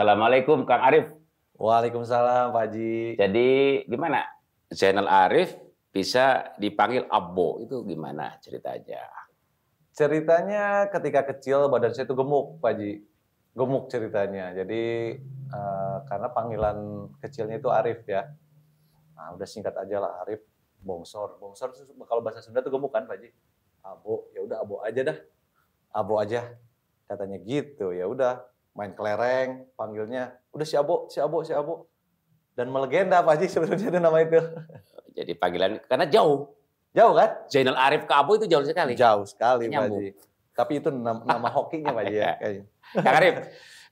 Assalamualaikum Kang Arif. Waalaikumsalam Pak Haji. Jadi gimana? channel Arif bisa dipanggil Abbo itu gimana ceritanya? Ceritanya ketika kecil badan saya itu gemuk Pak Haji. Gemuk ceritanya. Jadi uh, karena panggilan kecilnya itu Arif ya. Nah, udah singkat aja lah Arif. Bongsor. Bongsor kalau bahasa Sunda itu gemuk kan Pak Haji? Abo, ya udah Abo aja dah. Abo aja katanya gitu ya udah main kelereng, panggilnya udah si Abo, si Abo, si Abo. Dan melegenda Pak Haji sebenarnya itu nama itu. Jadi panggilan karena jauh. Jauh kan? Zainal Arif ke Abo itu jauh sekali. Jauh sekali Pak Haji. Tapi itu nama, nama hokinya Pak Haji ya. Kang Arif,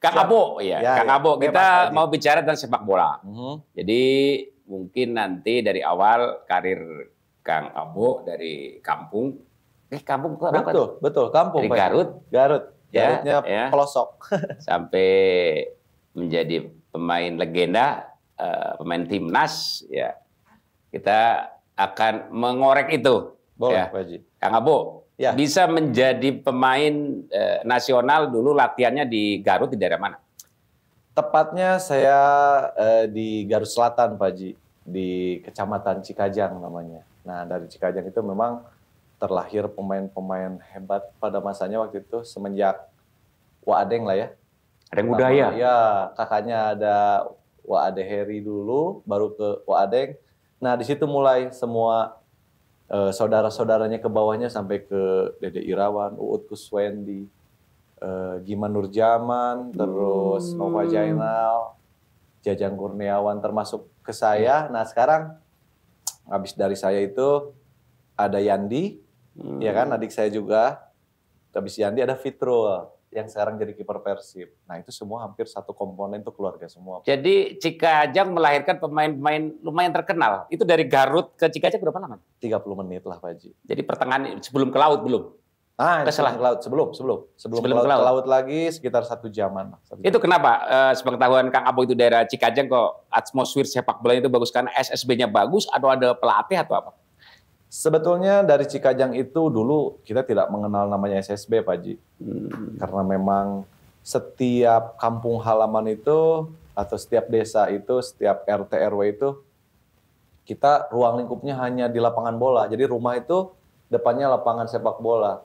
Kang Abo ya, ya Kang ya. Abo kita Bebas, mau bicara tentang sepak bola. Uh mm-hmm. -huh. Jadi mungkin nanti dari awal karir Kang Abo dari kampung Eh, kampung kok Betul, apa? betul, kampung. Dari Garut. Garut ya, ya. pelosok. Sampai menjadi pemain legenda, uh, pemain timnas, ya kita akan mengorek itu. Boleh, ya. Pak Haji. Kang Abu ya. bisa menjadi pemain uh, nasional dulu latihannya di Garut di daerah mana? Tepatnya saya uh, di Garut Selatan, Pak ji di Kecamatan Cikajang namanya. Nah, dari Cikajang itu memang terlahir pemain-pemain hebat pada masanya waktu itu semenjak Waadeng lah ya. Ada udah ya Iya, kakaknya ada Waade Heri dulu, baru ke Waadeng. Nah, di situ mulai semua eh, saudara-saudaranya ke bawahnya sampai ke Dede Irawan, Uut Kuswendi, eh, Giman Nurjaman, terus hmm. Nova Jainal, Jajang Kurniawan termasuk ke saya. Hmm. Nah, sekarang habis dari saya itu ada Yandi, hmm. ya kan adik saya juga habis Yandi ada Fitrul yang sekarang jadi kiper Persib. Nah itu semua hampir satu komponen itu keluarga semua. Jadi Cikajang melahirkan pemain-pemain lumayan terkenal. Itu dari Garut ke Cikajang berapa lama? 30 menit lah Pak Haji. Jadi pertengahan sebelum ke laut belum? Ah, sebelum ke laut sebelum sebelum sebelum, sebelum ke, laut, ke laut. lagi sekitar satu jaman. Satu jaman. Itu kenapa? Uh, sepengetahuan Kang Abo itu daerah Cikajang kok atmosfer sepak bola itu bagus karena SSB-nya bagus atau ada pelatih atau apa? Sebetulnya dari Cikajang itu dulu kita tidak mengenal namanya SSB, Pak Ji. Hmm. Karena memang setiap kampung halaman itu atau setiap desa itu, setiap RT RW itu kita ruang lingkupnya hanya di lapangan bola. Jadi rumah itu depannya lapangan sepak bola.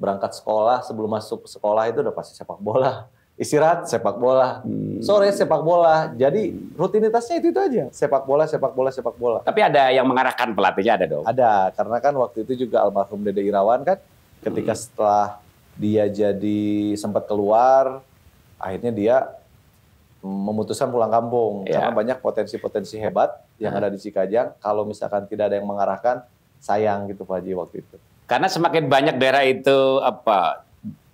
Berangkat sekolah sebelum masuk sekolah itu udah pasti sepak bola istirahat sepak bola, hmm. sore sepak bola. Jadi hmm. rutinitasnya itu itu aja. Sepak bola, sepak bola, sepak bola. Tapi ada yang mengarahkan pelatihnya ada dong. Ada, karena kan waktu itu juga almarhum Dede Irawan kan ketika hmm. setelah dia jadi sempat keluar, akhirnya dia memutuskan pulang kampung ya. karena banyak potensi-potensi hebat yang hmm. ada di Cikajang. Kalau misalkan tidak ada yang mengarahkan, sayang gitu Pak Haji waktu itu. Karena semakin banyak daerah itu apa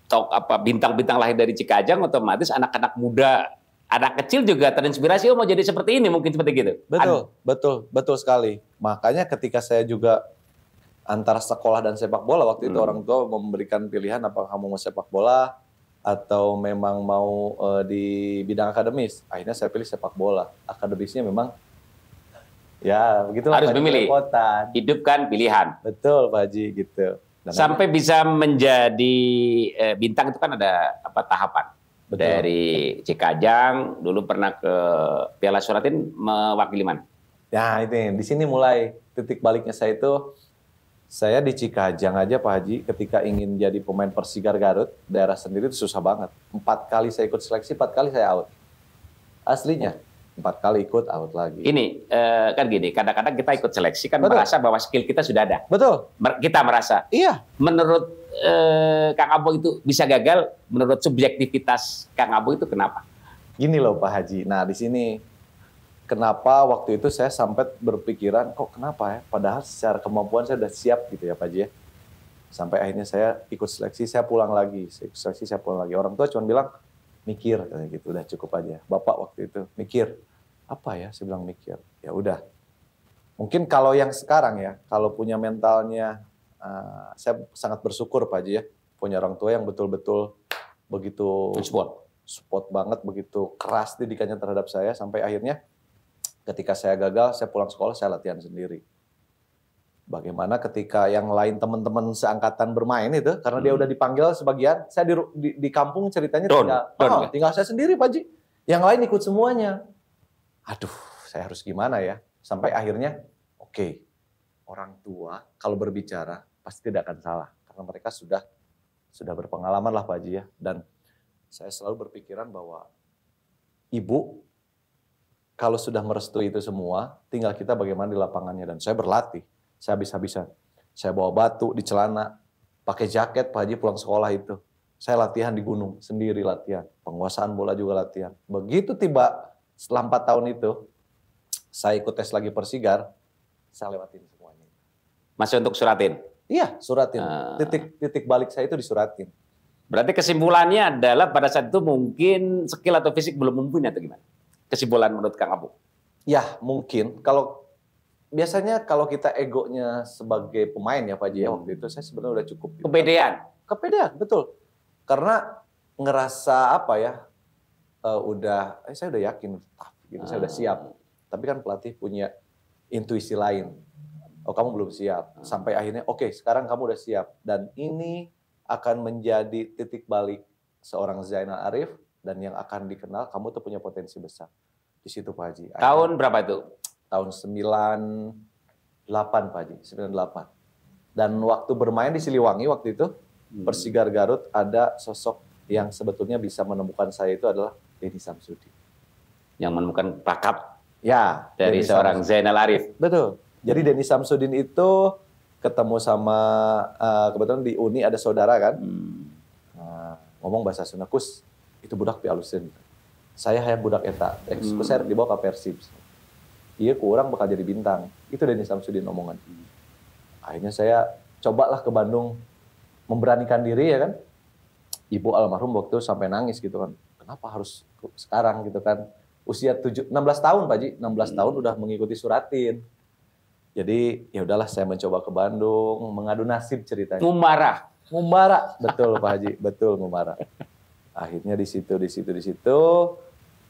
tok apa bintang-bintang lahir dari Cikajang otomatis anak-anak muda anak kecil juga terinspirasi oh mau jadi seperti ini mungkin seperti gitu betul An betul betul sekali makanya ketika saya juga antara sekolah dan sepak bola waktu itu hmm. orang tua memberikan pilihan apa kamu mau sepak bola atau memang mau uh, di bidang akademis akhirnya saya pilih sepak bola akademisnya memang ya begitu harus memilih hidup kan pilihan betul Pak Haji gitu dan Sampai ada, bisa menjadi eh, bintang itu kan ada apa tahapan. Betul. Dari Cikajang dulu pernah ke Piala Suratin mewakili mana? Nah, itu di sini mulai titik baliknya saya itu saya di Cikajang aja Pak Haji ketika ingin jadi pemain Persigar Garut daerah sendiri itu susah banget. Empat kali saya ikut seleksi, empat kali saya out. Aslinya. Hmm empat kali ikut out lagi. Ini eh, kan gini, kadang-kadang kita ikut seleksi kan Betul. merasa bahwa skill kita sudah ada. Betul. Kita merasa. Iya. Menurut eh, Kang Abo itu bisa gagal, menurut subjektivitas Kang Abo itu kenapa? Gini loh Pak Haji. Nah di sini kenapa waktu itu saya sampai berpikiran kok kenapa ya? Padahal secara kemampuan saya sudah siap gitu ya Pak Haji ya. Sampai akhirnya saya ikut seleksi, saya pulang lagi. Saya ikut seleksi, saya pulang lagi. Orang tua cuma bilang mikir katanya gitu udah cukup aja bapak waktu itu mikir apa ya saya bilang mikir ya udah mungkin kalau yang sekarang ya kalau punya mentalnya uh, saya sangat bersyukur pak Haji ya punya orang tua yang betul-betul begitu support support banget begitu keras didikannya terhadap saya sampai akhirnya ketika saya gagal saya pulang sekolah saya latihan sendiri Bagaimana ketika yang lain teman-teman seangkatan bermain itu, karena hmm. dia udah dipanggil sebagian, saya di, di, di kampung ceritanya don, tinggal, don, oh, ah, ya? tinggal saya sendiri Pak Ji. Yang lain ikut semuanya. Aduh, saya harus gimana ya? Sampai akhirnya, oke, okay, orang tua kalau berbicara pasti tidak akan salah. Karena mereka sudah sudah berpengalaman lah Pak Ji ya. Dan saya selalu berpikiran bahwa ibu kalau sudah merestui itu semua, tinggal kita bagaimana di lapangannya. Dan saya berlatih saya habis-habisan. Saya bawa batu di celana, pakai jaket Pak Haji pulang sekolah itu. Saya latihan di gunung, sendiri latihan. Penguasaan bola juga latihan. Begitu tiba setelah 4 tahun itu, saya ikut tes lagi persigar, saya lewatin semuanya. Masih untuk suratin? Iya, suratin. Uh. Titik, titik balik saya itu disuratin. Berarti kesimpulannya adalah pada saat itu mungkin skill atau fisik belum mumpuni atau gimana? Kesimpulan menurut Kang Abu? Ya, mungkin. Kalau biasanya kalau kita egonya sebagai pemain ya Pak Ji ya waktu hmm. itu saya sebenarnya udah cukup. Gitu. Kepedean. Kepedean betul. Karena ngerasa apa ya uh, udah eh, saya udah yakin ah, gitu ah. saya udah siap. Hmm. Tapi kan pelatih punya intuisi lain. Oh kamu belum siap. Hmm. Sampai akhirnya oke okay, sekarang kamu udah siap dan ini akan menjadi titik balik seorang Zainal Arif dan yang akan dikenal kamu tuh punya potensi besar di situ Pak Haji. Tahun berapa itu? tahun 98 Pak Ji, 98. Dan waktu bermain di Siliwangi waktu itu hmm. Persigar Garut ada sosok yang sebetulnya bisa menemukan saya itu adalah Denny Samsudi. Yang menemukan pakap ya dari Denny seorang Zainal Arif. Betul. Jadi Denny Samsudin itu ketemu sama uh, kebetulan di Uni ada saudara kan. Hmm. Uh, ngomong bahasa Sunda, "Kus, itu budak pialusin." Saya hanya budak eta. ekskuser hmm. saya dibawa ke Persib Iya, kurang bakal jadi bintang. Itu Denny Samsudin omongan. Akhirnya saya cobalah ke Bandung memberanikan diri ya kan. Ibu almarhum waktu itu sampai nangis gitu kan. Kenapa harus sekarang gitu kan. Usia 7, 16 tahun Pak Ji, 16 hmm. Iya. tahun udah mengikuti suratin. Jadi ya udahlah saya mencoba ke Bandung, mengadu nasib ceritanya. Mumara, mumara betul Pak Haji, betul mumara. Akhirnya di situ, di situ, di situ.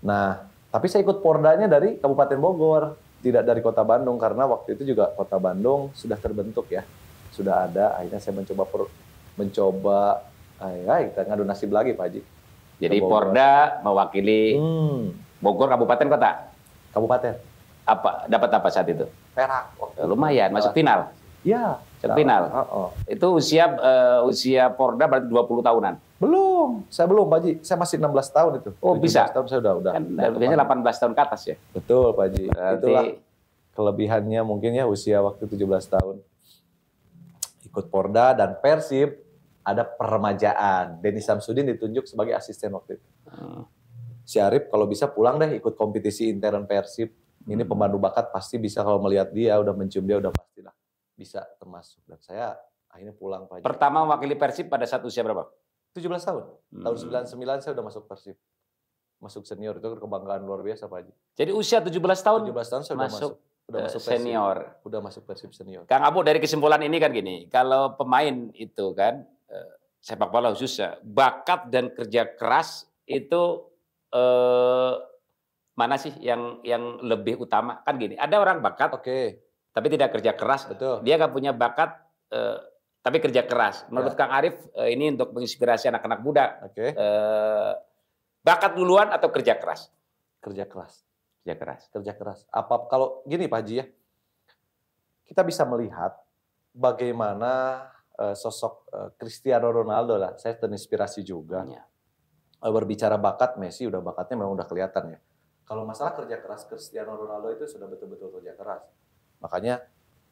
Nah, tapi saya ikut Pordanya dari Kabupaten Bogor, tidak dari Kota Bandung karena waktu itu juga Kota Bandung sudah terbentuk ya. Sudah ada, akhirnya saya mencoba per, mencoba ya kita ngadu nasib lagi Pak Haji. Jadi Porda mewakili hmm. Bogor kabupaten kota. Kabupaten. Apa dapat apa saat itu? Perak. Waktu Lumayan masuk final. Ya, final. Oh, oh. Itu usia uh, usia Porda berarti 20 tahunan. Belum. Saya belum, Pak Haji. Saya masih 16 tahun itu. Oh, bisa. tahun saya udah udah. Kan, udah biasanya 18 tahun ke atas ya. Betul, Pak Haji. Berarti... Itulah kelebihannya mungkin ya usia waktu 17 tahun. Ikut Porda dan Persib ada permajaan. Denis Samsudin ditunjuk sebagai asisten waktu itu. Hmm. Si Arif kalau bisa pulang deh ikut kompetisi intern Persib. Ini hmm. pemandu bakat pasti bisa kalau melihat dia, udah mencium dia, udah pastilah bisa termasuk. Dan saya akhirnya pulang Pak Pertama wakili Persib pada saat usia berapa? 17 tahun. Hmm. Tahun 99 saya udah masuk Persib. Masuk senior itu kebanggaan luar biasa Pak Haji. Jadi usia 17 tahun? 17 tahun saya masuk, masuk udah masuk senior. Persib, udah masuk Persib senior. Kang Abu dari kesimpulan ini kan gini, kalau pemain itu kan eh, sepak bola khususnya bakat dan kerja keras itu eh, mana sih yang yang lebih utama kan gini ada orang bakat oke okay. tapi tidak kerja keras betul dia nggak punya bakat eh, tapi kerja keras. Menurut ya. Kang Arif eh, ini untuk menginspirasi anak-anak muda. Oke. Okay. Eh, bakat duluan atau kerja keras? Kerja keras. Kerja keras. Kerja keras. Apa kalau gini Pak Haji ya? Kita bisa melihat bagaimana eh, sosok Cristiano Ronaldo lah. Saya terinspirasi juga. Ya. Berbicara bakat Messi udah bakatnya memang udah kelihatan ya. Kalau masalah kerja keras Cristiano Ronaldo itu sudah betul-betul kerja keras. Makanya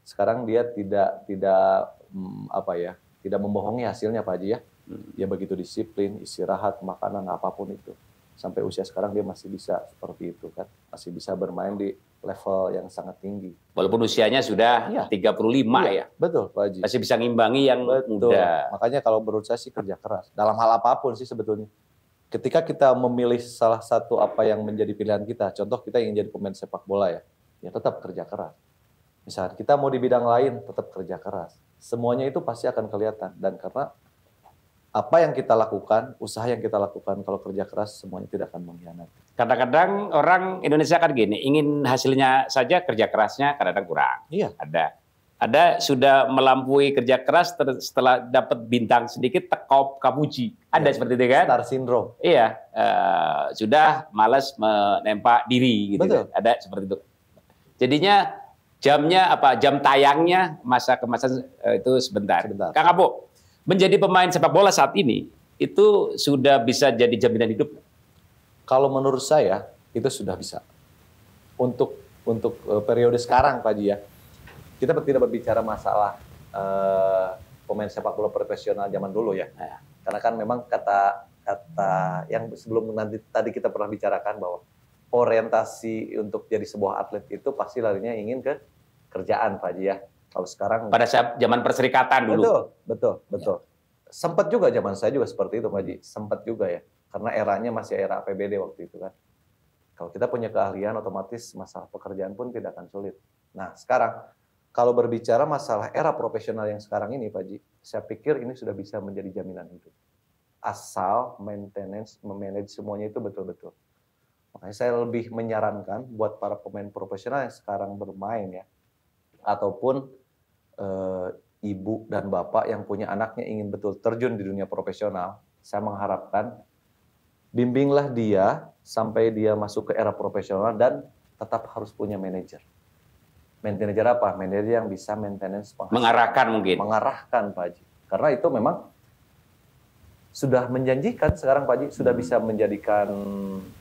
sekarang dia tidak tidak mm, apa ya tidak membohongi hasilnya Pak Haji ya hmm. dia begitu disiplin istirahat makanan apapun itu sampai usia sekarang dia masih bisa seperti itu kan masih bisa bermain di level yang sangat tinggi walaupun usianya sudah ya. 35 ya, ya betul Pak Haji masih bisa ngimbangi yang betul. muda makanya kalau menurut saya sih kerja keras dalam hal apapun sih sebetulnya ketika kita memilih salah satu apa yang menjadi pilihan kita contoh kita ingin jadi pemain sepak bola ya ya tetap kerja keras Misalnya kita mau di bidang lain tetap kerja keras. Semuanya itu pasti akan kelihatan dan karena apa yang kita lakukan, usaha yang kita lakukan kalau kerja keras semuanya tidak akan mengkhianati. Kadang-kadang orang Indonesia kan gini, ingin hasilnya saja kerja kerasnya kadang-kadang kurang. Iya. Ada ada sudah melampaui kerja keras setelah dapat bintang sedikit tekop kamuji ada ya, seperti itu kan star syndrome iya uh, sudah malas menempa diri gitu kan. Betul. Kan? ada seperti itu jadinya Jamnya apa? Jam tayangnya masa kemasan eh, itu sebentar. sebentar. Kang Abu, menjadi pemain sepak bola saat ini itu sudah bisa jadi jaminan hidup? Kalau menurut saya itu sudah bisa. Untuk untuk eh, periode sekarang Pak Ji ya. Kita tidak berbicara masalah uh, pemain sepak bola profesional zaman dulu ya. Iya. Karena kan memang kata kata yang sebelum nanti tadi kita pernah bicarakan bahwa orientasi untuk jadi sebuah atlet itu pasti larinya ingin ke kerjaan Pak Haji ya. Kalau sekarang pada saat zaman perserikatan dulu. Betul, betul, ya. betul. Ya. Sempat juga zaman saya juga seperti itu Pak Haji, sempat juga ya. Karena eranya masih era APBD waktu itu kan. Kalau kita punya keahlian otomatis masalah pekerjaan pun tidak akan sulit. Nah, sekarang kalau berbicara masalah era profesional yang sekarang ini Pak Haji, saya pikir ini sudah bisa menjadi jaminan hidup. Asal maintenance, memanage semuanya itu betul-betul Makanya saya lebih menyarankan buat para pemain profesional yang sekarang bermain ya, ataupun e, ibu dan bapak yang punya anaknya ingin betul terjun di dunia profesional, saya mengharapkan bimbinglah dia sampai dia masuk ke era profesional dan tetap harus punya manajer. Manajer apa? Manajer yang bisa maintenance Mengarahkan mungkin. Mengarahkan Pak Haji. Karena itu memang sudah menjanjikan sekarang Pak Ji sudah bisa menjadikan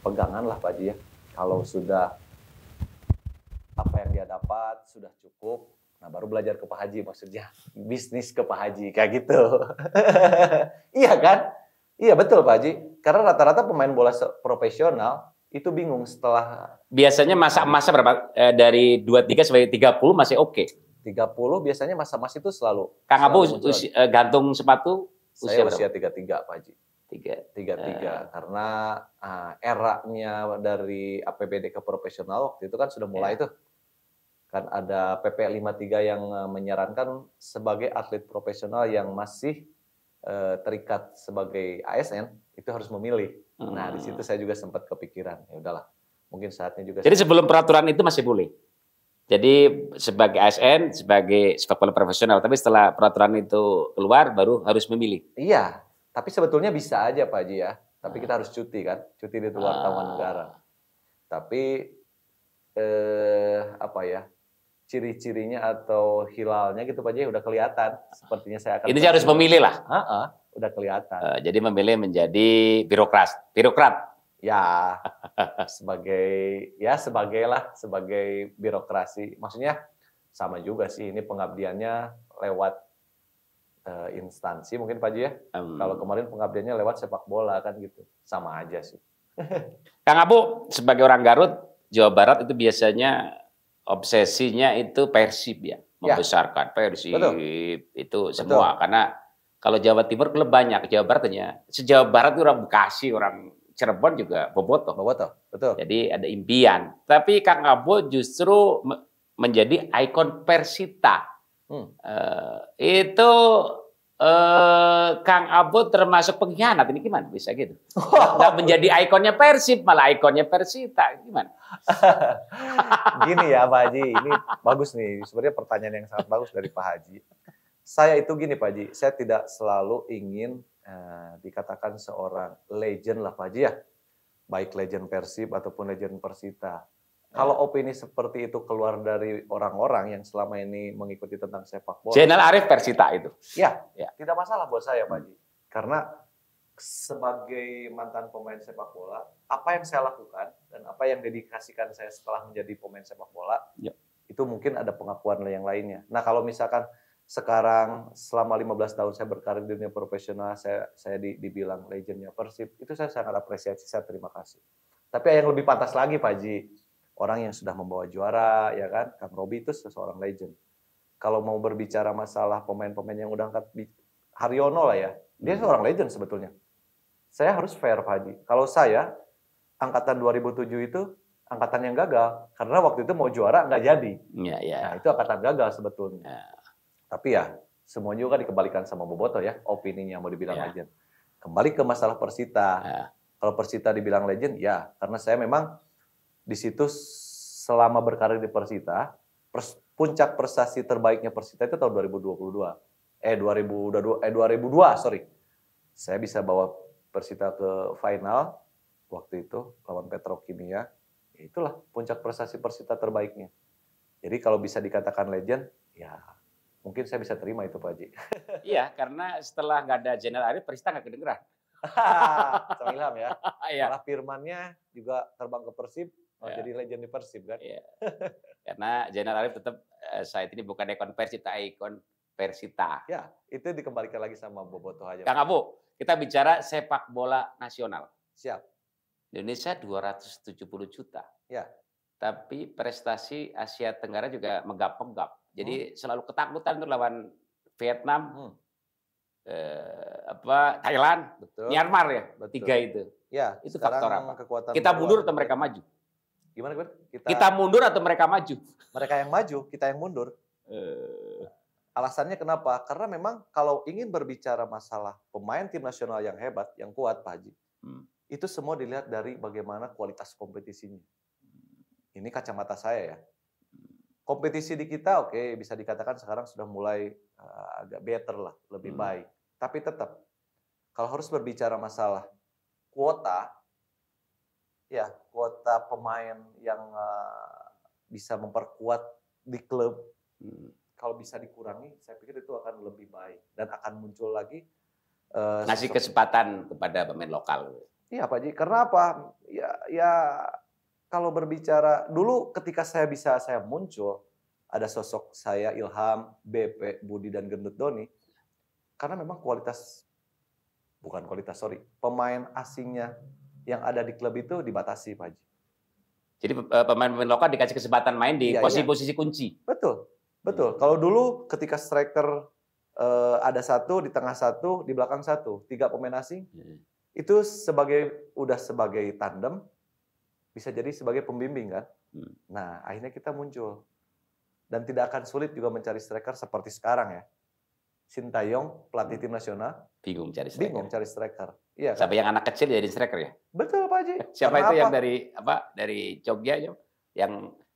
pegangan lah Pak Ji ya. Kalau sudah apa yang dia dapat sudah cukup, nah baru belajar ke Pak Haji maksudnya bisnis ke Pak Haji kayak gitu. iya kan? Iya betul Pak Haji. Karena rata-rata pemain bola profesional itu bingung setelah biasanya masa-masa berapa e, dari 23 sampai puluh masih oke. Okay. 30 biasanya masa-masa itu selalu. Kang Abu eh, gantung sepatu Usia saya usia tiga tiga Pak Haji. Tiga. Tiga tiga. Eh. Karena uh, eranya dari APBD ke profesional waktu itu kan sudah mulai yeah. tuh. Kan ada PP 53 yang eh, menyarankan sebagai atlet profesional yang masih uh, terikat sebagai ASN itu harus memilih. Hmm. Nah di situ ah. saya juga sempat kepikiran ya udahlah mungkin saatnya juga. Jadi sebelum peraturan itu masih boleh. Jadi sebagai ASN, sebagai sepak bola profesional, tapi setelah peraturan itu keluar baru harus memilih. Iya, tapi sebetulnya bisa aja Pak Haji ya. Tapi ah. kita harus cuti kan, cuti di luar ah. taman negara. Tapi eh apa ya? Ciri-cirinya atau hilalnya gitu Pak Haji udah kelihatan. Sepertinya saya akan Ini harus memilih lah. Uh -uh, udah kelihatan. Uh, jadi memilih menjadi birokrat, birokrat ya sebagai ya sebagailah sebagai birokrasi maksudnya sama juga sih ini pengabdiannya lewat uh, instansi mungkin Pak Ji ya um. kalau kemarin pengabdiannya lewat sepak bola kan gitu sama aja sih Kang Abu sebagai orang Garut Jawa Barat itu biasanya obsesinya itu persib ya, ya. membesarkan ya. persib Betul. itu semua Betul. karena kalau Jawa Timur lebih banyak Jawa Barat hanya sejawa Barat itu orang Bekasi orang Cirebon juga Boboto. Boboto, betul. Jadi ada impian. Tapi Kang Abo justru menjadi ikon Persita. Hmm. Uh, itu uh, Kang Abo termasuk pengkhianat ini gimana bisa gitu? Gak menjadi ikonnya Persib malah ikonnya Persita gimana? gini ya Pak Haji, ini bagus nih. Sebenarnya pertanyaan yang sangat bagus dari Pak Haji. Saya itu gini Pak Haji, saya tidak selalu ingin Eh, dikatakan seorang legend lah Pak Haji ya, baik legend Persib ataupun legend Persita. Kalau ya. opini seperti itu keluar dari orang-orang yang selama ini mengikuti tentang sepak bola. Jenal Arif Persita itu. Ya, ya, tidak masalah buat saya Pak Haji. Hmm. Karena sebagai mantan pemain sepak bola, apa yang saya lakukan dan apa yang dedikasikan saya setelah menjadi pemain sepak bola, ya. itu mungkin ada pengakuan yang lainnya. Nah kalau misalkan sekarang selama 15 tahun saya berkarir di dunia profesional, saya saya di, dibilang legendnya Persib, itu saya sangat apresiasi, saya terima kasih. Tapi yang lebih pantas lagi Pak Ji, orang yang sudah membawa juara, ya kan, Kang Robi itu seseorang legend. Kalau mau berbicara masalah pemain-pemain yang udah angkat Haryono lah ya, dia hmm. seorang legend sebetulnya. Saya harus fair Pak Ji Kalau saya, angkatan 2007 itu angkatan yang gagal karena waktu itu mau juara nggak jadi. Ya, ya. Nah, itu angkatan gagal sebetulnya. Ya. Tapi ya semua juga dikembalikan sama Boboto ya Opini opininya mau dibilang ya. legend. Kembali ke masalah Persita. Ya. Kalau Persita dibilang legend ya karena saya memang di situ selama berkarir di Persita pers puncak prestasi terbaiknya Persita itu tahun 2022. Eh 2022, eh 2002 sorry. Saya bisa bawa Persita ke final waktu itu lawan Petrokimia. Ya itulah puncak prestasi Persita terbaiknya. Jadi kalau bisa dikatakan legend, ya Mungkin saya bisa terima itu Pak Haji. iya, karena setelah nggak ada Jenderal Arif, Persita nggak kedengeran. Sama Ilham ya. Iya. Malah Firmannya juga terbang ke Persib, ya. jadi legend di Persib kan? Ya. Karena Jenderal Arif tetap eh, saat ini bukan ikon Persita, ikon Persita. Ya, itu dikembalikan lagi sama Bobotoh aja. Kang Abu, kita bicara sepak bola nasional. Siap. Indonesia 270 juta. Ya. Tapi prestasi Asia Tenggara juga megap-megap. Jadi hmm. selalu ketakutan tuh lawan Vietnam, hmm. eh, apa Thailand, Betul. Myanmar ya, Betul. tiga itu. Ya, itu faktor apa? Kekuatan kita mundur atau mereka maju? Gimana Ber? Kita, kita mundur atau mereka maju? Mereka yang maju, kita yang mundur. Uh. Alasannya kenapa? Karena memang kalau ingin berbicara masalah pemain tim nasional yang hebat, yang kuat, Pak Haji, hmm. itu semua dilihat dari bagaimana kualitas kompetisinya. Ini kacamata saya ya. Kompetisi di kita oke okay, bisa dikatakan sekarang sudah mulai uh, agak better lah, lebih hmm. baik. Tapi tetap kalau harus berbicara masalah kuota ya kuota pemain yang uh, bisa memperkuat di klub hmm. kalau bisa dikurangi saya pikir itu akan lebih baik dan akan muncul lagi uh, ngasih kesempatan kepada pemain lokal iya Pak Ji karena apa ya ya kalau berbicara dulu ketika saya bisa saya muncul ada sosok saya Ilham, BP, Budi dan Gendut Doni karena memang kualitas bukan kualitas sorry pemain asingnya yang ada di klub itu dibatasi Pak Haji. Jadi eh, pemain-pemain lokal dikasih kesempatan main di posisi-posisi iya, iya. kunci. Betul, betul. Hmm. Kalau dulu ketika striker eh, ada satu di tengah satu di belakang satu tiga pemain asing hmm. itu sebagai udah sebagai tandem bisa jadi sebagai pembimbing kan. Hmm. Nah, akhirnya kita muncul. Dan tidak akan sulit juga mencari striker seperti sekarang ya. Sintayong pelatih hmm. tim nasional bingung mencari striker. Bingung mencari striker. Iya. Kan? Sampai yang anak kecil jadi striker ya. Betul Pak Haji. Siapa Karena itu apa? yang dari apa dari Jogja yang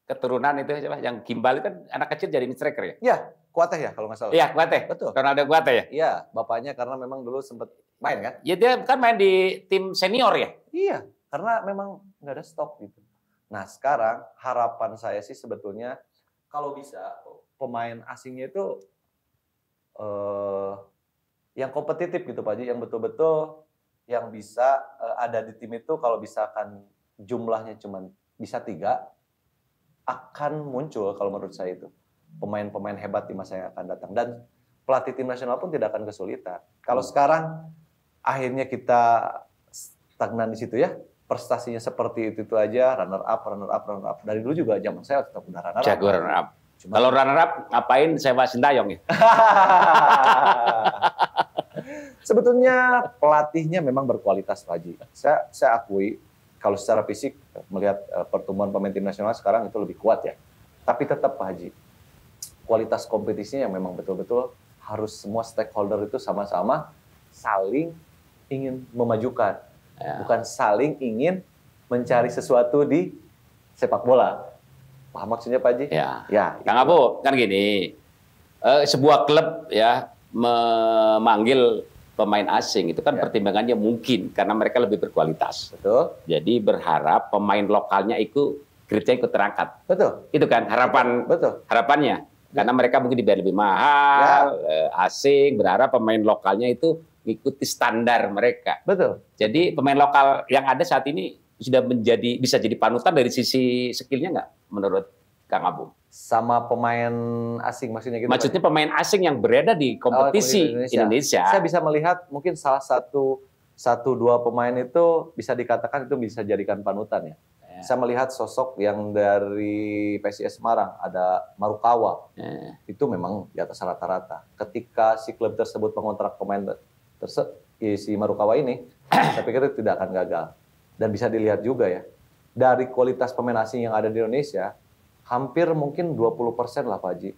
keturunan itu siapa? Yang gimbal itu kan anak kecil jadi striker ya. Iya. Kuateh ya kalau nggak salah. Iya, Kuateh. Betul. karena ada Kuateh ya. Iya, bapaknya karena memang dulu sempat main kan? Iya, dia kan main di tim senior ya. Iya, karena memang nggak ada stok gitu. Nah sekarang harapan saya sih sebetulnya kalau bisa pemain asingnya itu eh, yang kompetitif gitu Pak Haji, yang betul-betul yang bisa eh, ada di tim itu kalau bisa misalkan jumlahnya cuma bisa tiga akan muncul kalau menurut saya itu pemain-pemain hebat di masa yang akan datang dan pelatih tim nasional pun tidak akan kesulitan. Kalau hmm. sekarang akhirnya kita stagnan di situ ya, prestasinya seperti itu itu aja runner up runner up runner up dari dulu juga zaman saya tetap udah runner up. Jago runner up. Cuma kalau runner up ngapain saya bahasin dayong ya? Sebetulnya pelatihnya memang berkualitas lagi Saya saya akui kalau secara fisik melihat eh, pertumbuhan pemain tim nasional sekarang itu lebih kuat ya. Tapi tetap Pak Haji, kualitas kompetisinya yang memang betul-betul harus semua stakeholder itu sama-sama saling ingin memajukan Ya. Bukan saling ingin mencari sesuatu di sepak bola. Paham maksudnya Pak Haji? Ya. ya Kang Apo, kan gini. Eh, sebuah klub ya memanggil pemain asing itu kan ya. pertimbangannya mungkin karena mereka lebih berkualitas. Betul. Jadi berharap pemain lokalnya itu grade ikut terangkat. Betul. Itu kan harapan Betul. harapannya. Ya. Karena mereka mungkin dibayar lebih mahal, ya. Eh, asing berharap pemain lokalnya itu mengikuti standar mereka. Betul. Jadi pemain lokal yang ada saat ini sudah menjadi bisa jadi panutan dari sisi skillnya nggak menurut Kang Abu? Sama pemain asing maksudnya gitu. Maksudnya kan? pemain asing yang berada di kompetisi oh, Indonesia. Indonesia. Saya bisa melihat mungkin salah satu satu dua pemain itu bisa dikatakan itu bisa jadikan panutan ya. ya. Saya melihat sosok yang dari PSIS Semarang ada Marukawa. yeah. Itu memang di atas rata-rata. Ketika si klub tersebut mengontrak pemain si Marukawa ini, saya pikir tidak akan gagal. Dan bisa dilihat juga ya, dari kualitas pemain asing yang ada di Indonesia, hampir mungkin 20 persen lah Pak Haji,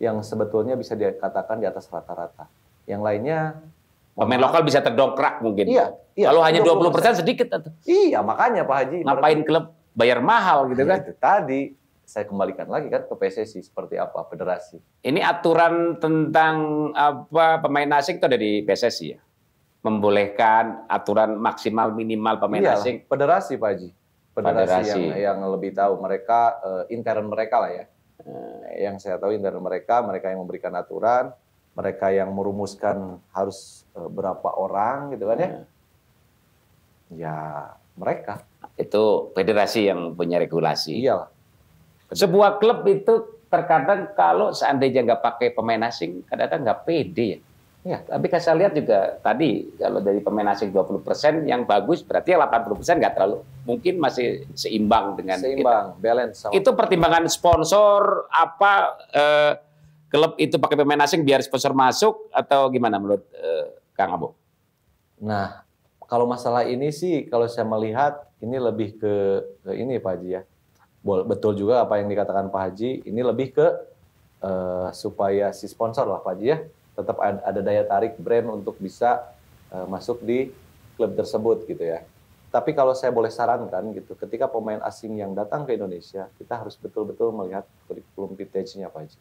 yang sebetulnya bisa dikatakan di atas rata-rata. Yang lainnya... Pemain lokal bisa terdongkrak mungkin. Iya. iya Kalau hanya 20 persen sedikit. Iya, makanya Pak Haji. Ngapain klub bayar mahal gitu nah, kan? tadi saya kembalikan lagi kan ke PSSI seperti apa federasi. Ini aturan tentang apa pemain asing itu dari PSSI ya? Membolehkan aturan maksimal minimal pemain Iyalah, asing. federasi Pak Haji. Federasi, federasi. Yang, yang lebih tahu mereka uh, intern mereka lah ya. Uh, yang saya tahu intern mereka, mereka yang memberikan aturan, mereka yang merumuskan harus uh, berapa orang gitu kan ya. Uh. Ya, mereka. Itu federasi yang punya regulasi. Iyalah sebuah klub itu terkadang kalau seandainya nggak pakai pemain asing, kadang-kadang nggak pede ya. Ya, tapi kan saya lihat juga tadi kalau dari pemain asing 20% yang bagus berarti 80% nggak terlalu mungkin masih seimbang dengan seimbang, kita. balance. Sama itu pertimbangan sponsor apa eh, klub itu pakai pemain asing biar sponsor masuk atau gimana menurut eh, Kang Abu? Nah, kalau masalah ini sih kalau saya melihat ini lebih ke ke ini Pak Haji ya betul juga apa yang dikatakan Pak Haji ini lebih ke uh, supaya si sponsor lah Pak Haji ya tetap ada daya tarik brand untuk bisa uh, masuk di klub tersebut gitu ya. Tapi kalau saya boleh sarankan gitu, ketika pemain asing yang datang ke Indonesia, kita harus betul-betul melihat kurikulum vintage-nya Pak Haji.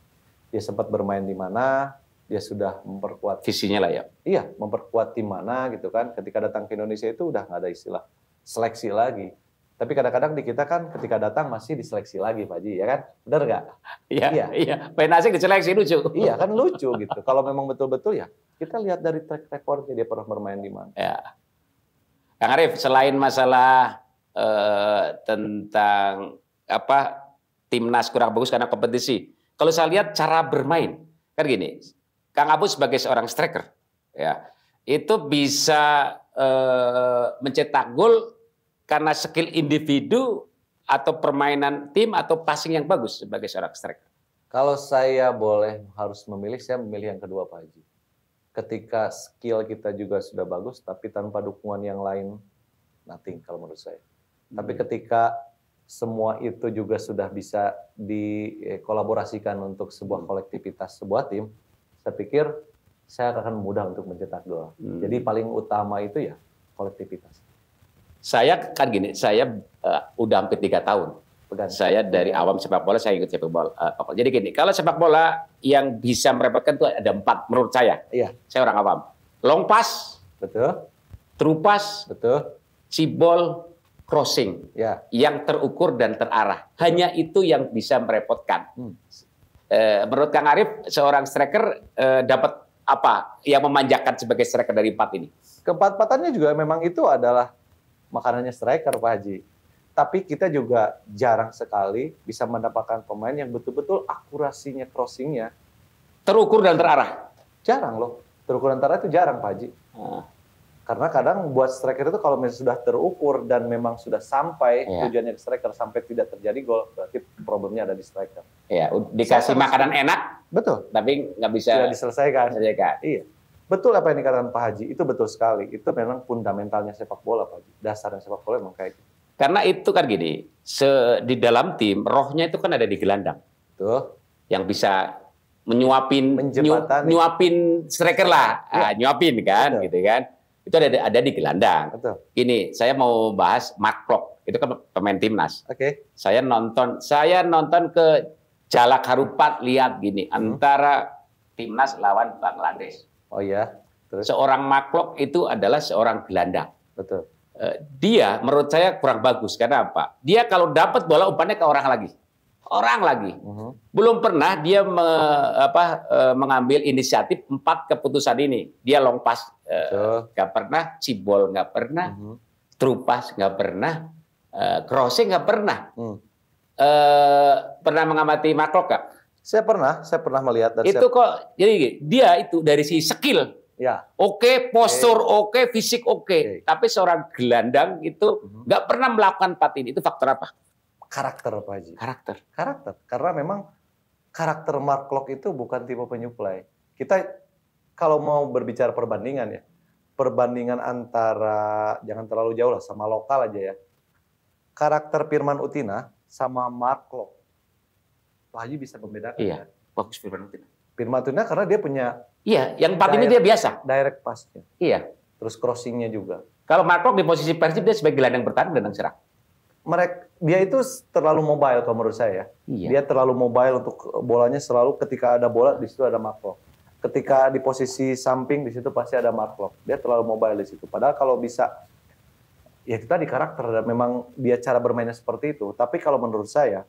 Dia sempat bermain di mana, dia sudah memperkuat visinya lah ya. Iya, memperkuat tim mana gitu kan. Ketika datang ke Indonesia itu udah nggak ada istilah seleksi lagi tapi kadang-kadang di kita kan ketika datang masih diseleksi lagi, Pak Ji, ya kan? Benar nggak? Iya, iya. iya. Main asik diseleksi lucu. Iya, kan lucu gitu. Kalau memang betul-betul ya, kita lihat dari track recordnya dia pernah bermain di mana. Ya. Kang Arif, selain masalah eh, tentang apa timnas kurang bagus karena kompetisi, kalau saya lihat cara bermain, kan gini, Kang Abu sebagai seorang striker, ya itu bisa eh, mencetak gol karena skill individu atau permainan tim atau passing yang bagus sebagai seorang striker? Kalau saya boleh harus memilih, saya memilih yang kedua Pak Haji. Ketika skill kita juga sudah bagus, tapi tanpa dukungan yang lain, nothing kalau menurut saya. Hmm. Tapi ketika semua itu juga sudah bisa dikolaborasikan untuk sebuah hmm. kolektivitas, sebuah tim, saya pikir saya akan mudah untuk mencetak gol. Hmm. Jadi paling utama itu ya kolektivitas. Saya kan gini, saya uh, udah hampir tiga tahun. Pegang. Saya dari awam sepak bola saya ikut sepak bola. Uh, jadi gini, kalau sepak bola yang bisa merepotkan itu ada empat menurut saya. Iya. Saya orang awam. Long pass, betul. Trupas, betul. Cibol, crossing, ya. yang terukur dan terarah. Hanya itu yang bisa merepotkan. Hmm. Uh, menurut Kang Arief, seorang striker uh, dapat apa yang memanjakan sebagai striker dari empat ini? Keempat-empatannya juga memang itu adalah makanannya striker Pak Haji. Tapi kita juga jarang sekali bisa mendapatkan pemain yang betul-betul akurasinya crossingnya terukur dan terarah. Jarang loh, terukur dan terarah itu jarang Pak Haji. Ah. Karena kadang buat striker itu kalau misalnya sudah terukur dan memang sudah sampai yeah. tujuannya ke striker sampai tidak terjadi gol, berarti problemnya ada di striker. Iya, dikasih makanan enak, betul. Tapi nggak bisa sudah diselesaikan. diselesaikan. Iya. Betul apa yang dikatakan Pak Haji, itu betul sekali. Itu memang fundamentalnya sepak bola Pak Haji. Dasarnya sepak bola memang kayak gitu. Karena itu kan gini, se di dalam tim rohnya itu kan ada di gelandang. Tuh. Yang bisa menyuapin Menjematan, nyu, nyuapin striker lah. Ya. Ah, nyuapin kan Betul. gitu kan. Itu ada ada di gelandang. Betul. Gini, saya mau bahas Mark Klok. Itu kan pemain timnas. Oke. Okay. Saya nonton saya nonton ke Jalak Harupat lihat gini hmm. antara timnas lawan Bangladesh. Oh ya. Terus. Seorang maklok itu adalah seorang Belanda. Betul. E, dia menurut saya kurang bagus karena apa? Dia kalau dapat bola umpannya ke orang lagi, orang lagi. Uh Belum pernah dia me, apa, e, mengambil inisiatif empat keputusan ini. Dia long pass e, nggak pernah, cibol nggak pernah, mhm. uh trupas nggak pernah, crossing nggak pernah. Uh pernah mengamati makhluk nggak? Saya pernah, saya pernah melihat dan Itu saya... kok jadi dia itu dari si skill. Ya. Oke, okay, postur oke, okay. okay, fisik oke. Okay. Okay. Tapi seorang gelandang itu mhm. nggak uh-huh. pernah melakukan pat ini. Itu faktor apa? Karakter Pak Haji. Karakter. Karakter. Karena memang karakter Mark Klok itu bukan tipe penyuplai. Kita kalau mau berbicara perbandingan ya, perbandingan antara jangan terlalu jauh lah sama lokal aja ya. Karakter Firman Utina sama Mark Klok Wahyu bisa membedakan. Iya. Kan? Bagus Firman Tuna. Firman Tuna karena dia punya. Iya, yang empat ini dia biasa. Direct pasnya. Iya. Terus crossingnya juga. Kalau Markov di posisi Persib dia sebagai gelandang bertahan, gelandang serang. Mereka dia itu terlalu mobile kalau menurut saya. Ya. Iya. Dia terlalu mobile untuk bolanya selalu ketika ada bola di situ ada Markov. Ketika di posisi samping di situ pasti ada Markov. Dia terlalu mobile di situ. Padahal kalau bisa ya kita di karakter dan memang dia cara bermainnya seperti itu. Tapi kalau menurut saya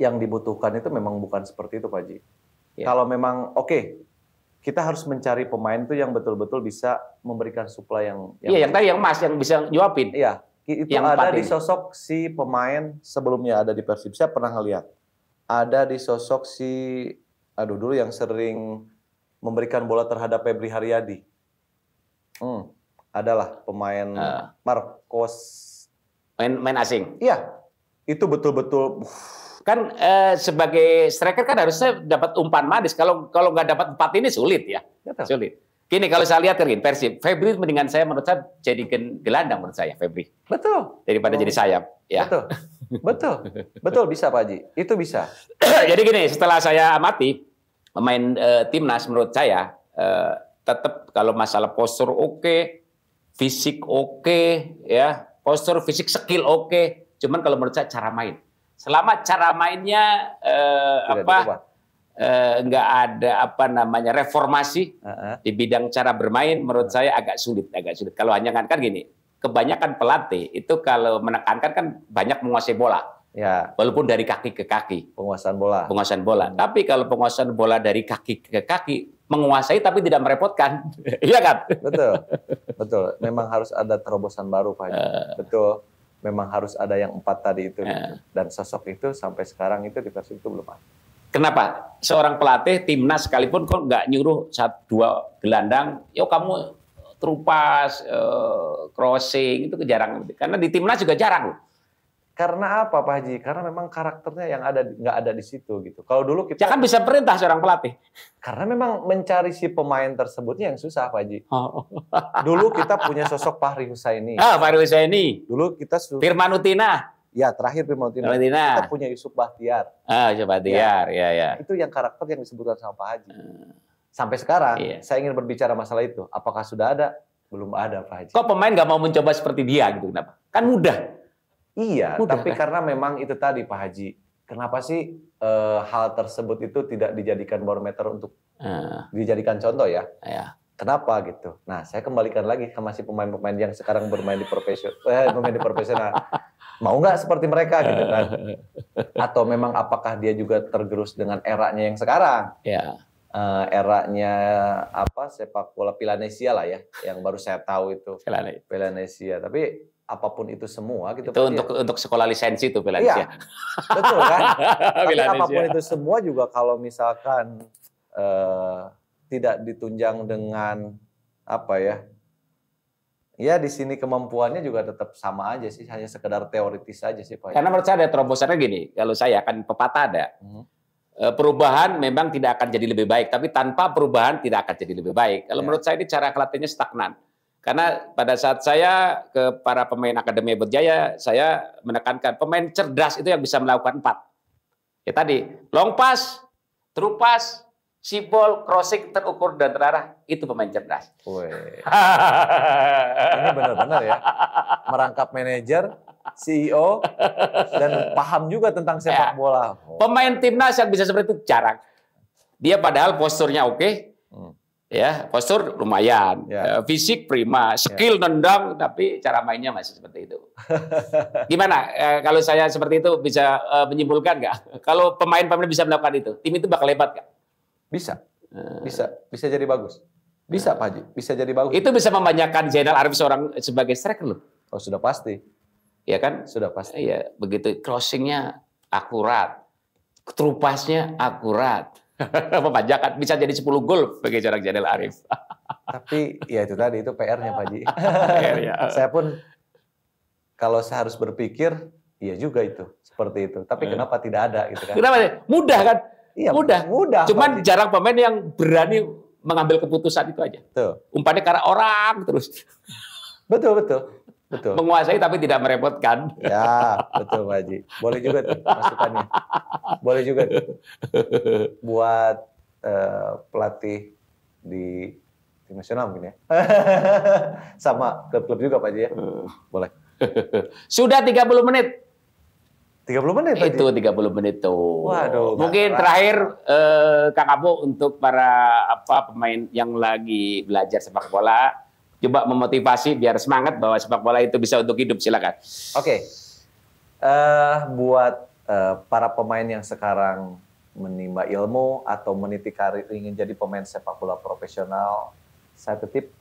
yang dibutuhkan itu memang bukan seperti itu Pak Ji. Yeah. Kalau memang oke, okay, kita harus mencari pemain tuh yang betul-betul bisa memberikan supply yang Iya, yang, yang tadi yang mas yang bisa jawabin. Iya, itu yang ada di sosok si pemain sebelumnya ada di Persib. Saya pernah lihat Ada di sosok si aduh dulu yang sering memberikan bola terhadap Febri Haryadi. Hmm, adalah pemain uh, Marcos main main asing. Iya. Itu betul-betul uh, kan eh, sebagai striker kan harusnya dapat umpan manis. Kalau kalau nggak dapat empat ini sulit ya, Betul. sulit. Kini kalau saya lihat kan versi Febri mendingan saya menurut saya jadi gelandang menurut saya Febri. Betul. Daripada oh. jadi sayap. Ya. Betul. Betul. Betul bisa Pak Haji. Itu bisa. jadi gini, setelah saya amati pemain eh, timnas menurut saya eh, tetap kalau masalah postur oke, okay, fisik oke okay, ya, postur fisik skill oke, okay. cuman kalau menurut saya cara main Selama cara mainnya eh, apa eh, nggak ada apa namanya reformasi uh -huh. di bidang cara bermain, menurut saya agak sulit, agak sulit. Kalau hanya kan, kan gini, kebanyakan pelatih itu kalau menekankan kan banyak menguasai bola. Ya. Walaupun dari kaki ke kaki. Penguasaan bola. Penguasaan bola. Hmm. Tapi kalau penguasaan bola dari kaki ke kaki, menguasai tapi tidak merepotkan. iya kan? Betul. Betul. Memang harus ada terobosan baru Pak. Uh, Betul memang harus ada yang empat tadi itu. Ya. Dan sosok itu sampai sekarang itu di Persib itu belum ada. Kenapa? Seorang pelatih timnas sekalipun kok nggak nyuruh satu dua gelandang, yo kamu terupas, eh, crossing itu jarang. Karena di timnas juga jarang karena apa Pak Haji? Karena memang karakternya yang ada nggak ada di situ gitu. Kalau dulu kita kan bisa perintah seorang pelatih. Karena memang mencari si pemain tersebutnya yang susah Pak Haji. Oh. dulu kita punya sosok Fahri Husaini. Ah, oh, Fahri Husaini. Dulu kita Firman Utina. Ya, terakhir Firmanutina. Utina. Kita punya Yusuf Bahtiar. Ah, Yusuf Bahtiar, ya. ya, ya. Itu yang karakter yang disebutkan sama Pak Haji. Ah. Sampai sekarang, iya. saya ingin berbicara masalah itu. Apakah sudah ada? Belum ada, Pak Haji. Kok pemain nggak mau mencoba seperti dia gitu? Kenapa? Kan mudah. Iya, Mudah, tapi kan? karena memang itu tadi Pak Haji, kenapa sih e, hal tersebut itu tidak dijadikan barometer untuk uh. dijadikan contoh ya? Iya. Kenapa gitu? Nah, saya kembalikan lagi ke masih pemain-pemain yang sekarang bermain di profesional, eh, pemain di profesional. Mau nggak seperti mereka gitu kan? Atau memang apakah dia juga tergerus dengan eranya yang sekarang? Iya. Uh, eranya apa sepak bola Pilanesia lah ya, yang baru saya tahu itu. Pilanesia. Tapi apapun itu semua gitu. Itu kan, untuk untuk sekolah lisensi itu Pilanesia. Iya, betul kan? Tapi apapun itu semua juga kalau misalkan eh, tidak ditunjang dengan apa ya? Ya di sini kemampuannya juga tetap sama aja sih, hanya sekedar teoritis aja sih Pak. Karena menurut saya ada terobosannya gini, kalau saya akan pepatah ada. Hmm. Eh, perubahan memang tidak akan jadi lebih baik, tapi tanpa perubahan tidak akan jadi lebih baik. Kalau ya. menurut saya ini cara kelatihnya stagnan. Karena pada saat saya ke para pemain Akademi Berjaya, saya menekankan pemain cerdas itu yang bisa melakukan empat. Ya tadi, long pass, true pass, Sipol crossing terukur dan terarah, itu pemain cerdas. Ini benar-benar ya, merangkap manajer, CEO, dan paham juga tentang sepak ya. bola. Pemain timnas yang bisa seperti itu jarang. Dia padahal posturnya oke, okay, hmm ya postur lumayan ya. Eh, fisik prima skill ya. nendang tapi cara mainnya masih seperti itu gimana eh, kalau saya seperti itu bisa eh, menyimpulkan nggak kalau pemain-pemain bisa melakukan itu tim itu bakal hebat nggak bisa eh. bisa bisa jadi bagus bisa eh. Pak Haji bisa jadi bagus itu bisa membanyakan Zainal Arif seorang sebagai striker loh oh sudah pasti ya kan sudah pasti Iya, begitu crossingnya akurat trupasnya akurat Pembajakan bisa jadi 10 gol bagi jarak Janel Arif. Tapi ya itu tadi itu PR-nya Pak Ji. PR, ya. Saya pun kalau saya harus berpikir, iya juga itu seperti itu. Tapi eh. kenapa tidak ada gitu kan? Kenapa? Mudah kan? Iya, mudah. Mudah. Cuman Pak jarang pemain yang berani mengambil keputusan itu aja. Tuh. Umpannya karena orang terus. Betul betul. Betul. Menguasai tapi tidak merepotkan. Ya, betul Pak Haji. Boleh juga tuh masukannya. Boleh juga tuh. buat uh, pelatih di tim nasional mungkin ya. Sama klub-klub juga Pak Haji ya. Boleh. Sudah 30 menit. 30 menit tadi. Itu 30 menit tuh. Waduh. Mungkin marah. terakhir eh, Kang Abu untuk para apa pemain yang lagi belajar sepak bola coba memotivasi biar semangat bahwa sepak bola itu bisa untuk hidup silakan. Oke, okay. uh, eh, buat uh, para pemain yang sekarang menimba ilmu atau meniti karir ingin jadi pemain sepak bola profesional, saya tip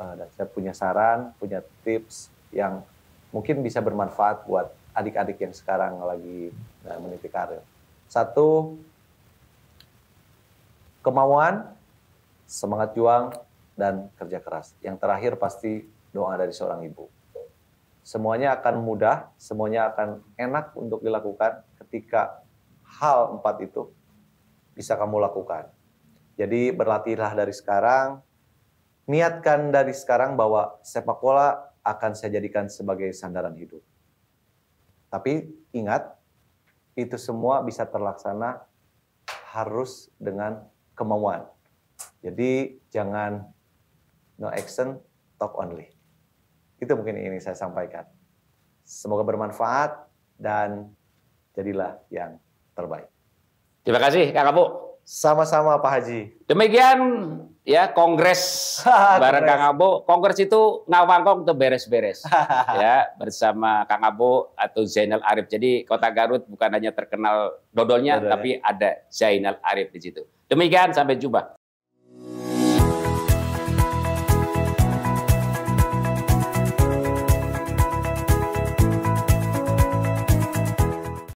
uh, eh, dan saya punya saran, punya tips yang mungkin bisa bermanfaat buat adik-adik yang sekarang lagi uh, meniti karir. Satu, kemauan, semangat juang, dan kerja keras. Yang terakhir pasti doa dari seorang ibu. Semuanya akan mudah, semuanya akan enak untuk dilakukan ketika hal empat itu bisa kamu lakukan. Jadi berlatihlah dari sekarang, niatkan dari sekarang bahwa sepak bola akan saya jadikan sebagai sandaran hidup. Tapi ingat, itu semua bisa terlaksana harus dengan kemauan. Jadi jangan no action, talk only. Itu mungkin ini saya sampaikan. Semoga bermanfaat dan jadilah yang terbaik. Terima kasih Kak Kapu. Sama-sama Pak Haji. Demikian ya kongres bareng Kang Abu, Kongres itu ngawangkong tuh beres-beres. ya, bersama Kang Abu atau Zainal Arif. Jadi Kota Garut bukan hanya terkenal dodolnya Dodol, ya. tapi ya? ada Zainal Arif di situ. Demikian sampai jumpa.